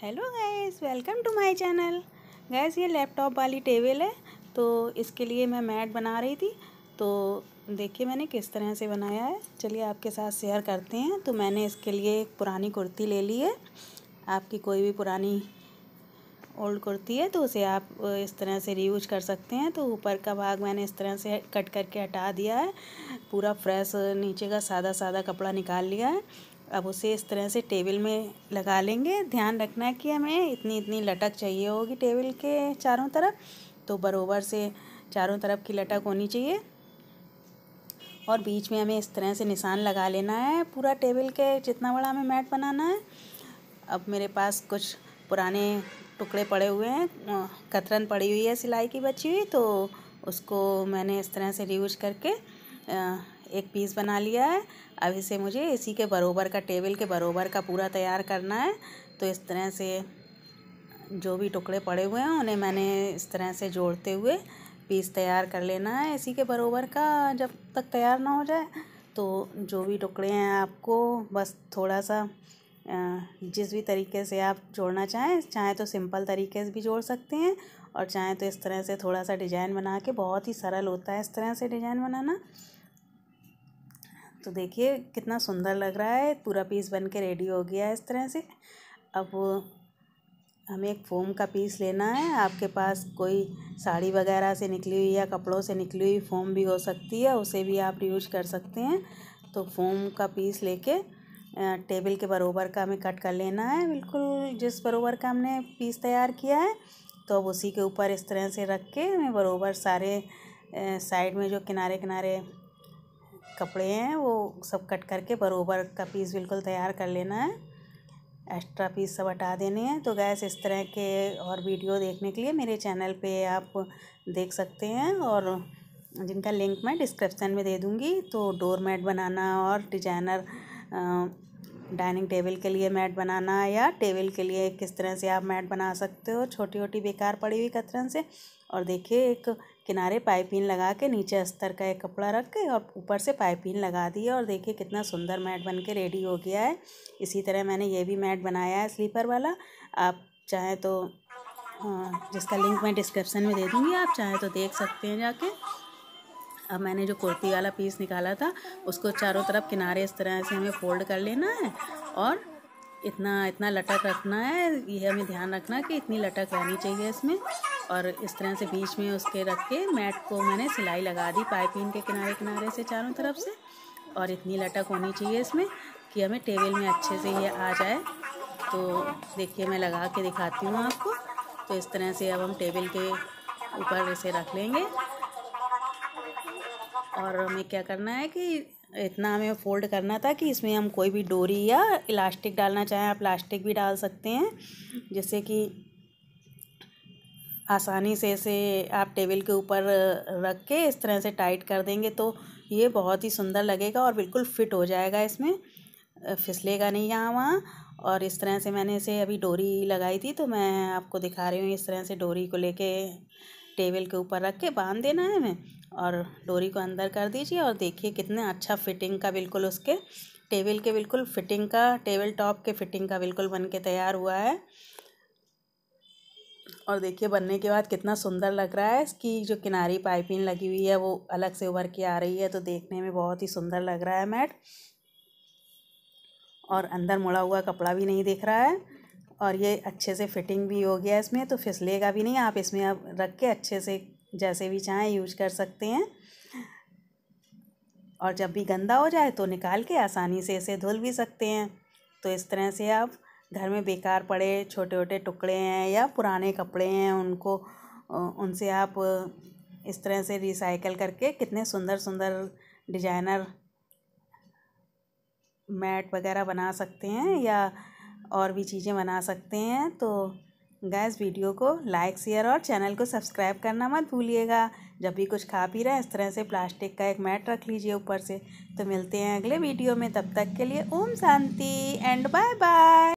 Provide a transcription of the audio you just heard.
hello guys welcome to my channel guys ये laptop वाली table है तो इसके लिए मैं मैट बना रही थी तो देखिए मैंने किस तरह से बनाया है चलिए आपके साथ शेयर करते हैं तो मैंने इसके लिए एक पुरानी कुर्ती ले ली है आपकी कोई भी पुरानी ओल्ड कुर्ती है तो उसे आप इस तरह से रीयूज कर सकते हैं तो ऊपर का भाग मैंने इस तरह से कट करके हटा दिया है पूरा फ्रेश नीचे का सादा सादा कपड़ा निकाल लिया है अब उसे इस तरह से टेबल में लगा लेंगे ध्यान रखना है कि हमें इतनी इतनी लटक चाहिए होगी टेबल के चारों तरफ तो बरोबर से चारों तरफ की लटक होनी चाहिए और बीच में हमें इस तरह से निशान लगा लेना है पूरा टेबल के जितना बड़ा हमें मैट बनाना है अब मेरे पास कुछ पुराने टुकड़े पड़े हुए हैं कतरन पड़ी हुई है सिलाई की बची हुई तो उसको मैंने इस तरह से रीयूज करके एक पीस बना लिया है अब इसे मुझे इसी के बरोबर का टेबल के बरोबर का पूरा तैयार करना है तो इस तरह से जो भी टुकड़े पड़े हुए हैं उन्हें मैंने इस तरह से जोड़ते हुए पीस तैयार कर लेना है इसी के बरोबर का जब तक तैयार ना हो जाए तो जो भी टुकड़े हैं आपको बस थोड़ा सा जिस भी तरीके से आप जोड़ना चाहें चाहें तो सिंपल तरीके से भी जोड़ सकते हैं और चाहें तो इस तरह से थोड़ा सा डिजाइन बना के बहुत ही सरल होता है इस तरह से डिजाइन बनाना तो देखिए कितना सुंदर लग रहा है पूरा पीस बन के रेडी हो गया है इस तरह से अब हमें एक फोम का पीस लेना है आपके पास कोई साड़ी वगैरह से निकली हुई या कपड़ों से निकली हुई फोम भी हो सकती है उसे भी आप यूज कर सकते हैं तो फोम का पीस लेके टेबल के बरोबर का हमें कट कर लेना है बिल्कुल जिस बरोबर का हमने पीस तैयार किया है तो अब उसी के ऊपर इस तरह से रख के हमें बरोबर सारे साइड में जो किनारे किनारे कपड़े हैं वो सब कट करके बरोबर का पीस बिल्कुल तैयार कर लेना है एक्स्ट्रा पीस सब हटा देने हैं तो गैस इस तरह के और वीडियो देखने के लिए मेरे चैनल पे आप देख सकते हैं और जिनका लिंक मैं डिस्क्रिप्शन में दे दूँगी तो डोर मैट बनाना और डिजाइनर डाइनिंग टेबल के लिए मैट बनाना या टेबल के लिए किस तरह से आप मैट बना सकते हो छोटी छोटी बेकार पड़ी हुई कतरन से और देखिए एक किनारे पाइपिन लगा के नीचे अस्तर का एक कपड़ा रख के और ऊपर से पाइपिन लगा दिए और देखिए कितना सुंदर मैट बन के रेडी हो गया है इसी तरह मैंने ये भी मैट बनाया है स्लीपर वाला आप चाहें तो हाँ, जिसका लिंक मैं डिस्क्रिप्शन में दे दूँगी आप चाहें तो देख सकते हैं जाके अब मैंने जो कुर्ती वाला पीस निकाला था उसको चारों तरफ किनारे इस तरह से हमें फोल्ड कर लेना है और इतना इतना लटक रखना है ये हमें ध्यान रखना कि इतनी लटक रहनी चाहिए इसमें और इस तरह से बीच में उसके रख के मैट को मैंने सिलाई लगा दी पाइपिंग के किनारे किनारे से चारों तरफ से और इतनी लटक होनी चाहिए इसमें कि हमें टेबल में अच्छे से ये आ जाए तो देखिए मैं लगा के दिखाती हूँ आपको तो इस तरह से अब हम टेबल के ऊपर इसे रख लेंगे और हमें क्या करना है कि इतना हमें फोल्ड करना था कि इसमें हम कोई भी डोरी या इलास्टिक डालना चाहें आप प्लास्टिक भी डाल सकते हैं जैसे कि आसानी से इसे आप टेबल के ऊपर रख के इस तरह से टाइट कर देंगे तो ये बहुत ही सुंदर लगेगा और बिल्कुल फिट हो जाएगा इसमें फिसलेगा नहीं यहाँ वहाँ और इस तरह से मैंने इसे अभी डोरी लगाई थी तो मैं आपको दिखा रही हूँ इस तरह से डोरी को लेके टेबल के ऊपर रख के बांध देना है हमें और डोरी को अंदर कर दीजिए और देखिए कितने अच्छा फिटिंग का बिल्कुल उसके टेबल के बिल्कुल फिटिंग का टेबल टॉप के फिटिंग का बिल्कुल बन के तैयार हुआ है और देखिए बनने के बाद कितना सुंदर लग रहा है इसकी जो किनारी पाइपिंग लगी हुई है वो अलग से उभर के आ रही है तो देखने में बहुत ही सुंदर लग रहा है मैट और अंदर मुड़ा हुआ कपड़ा भी नहीं दिख रहा है और ये अच्छे से फिटिंग भी हो गया इसमें तो फिसलेगा भी नहीं आप इसमें अब रख के अच्छे से जैसे भी चाहें यूज कर सकते हैं और जब भी गंदा हो जाए तो निकाल के आसानी से इसे धुल भी सकते हैं तो इस तरह से आप घर में बेकार पड़े छोटे छोटे टुकड़े हैं या पुराने कपड़े हैं उनको उनसे आप इस तरह से रिसाइकल करके कितने सुंदर सुंदर डिजाइनर मैट वगैरह बना सकते हैं या और भी चीज़ें बना सकते हैं तो गैस वीडियो को लाइक शेयर और चैनल को सब्सक्राइब करना मत भूलिएगा जब भी कुछ खा पी रहा है इस तरह से प्लास्टिक का एक मैट रख लीजिए ऊपर से तो मिलते हैं अगले वीडियो में तब तक के लिए ओम शांति एंड बाय बाय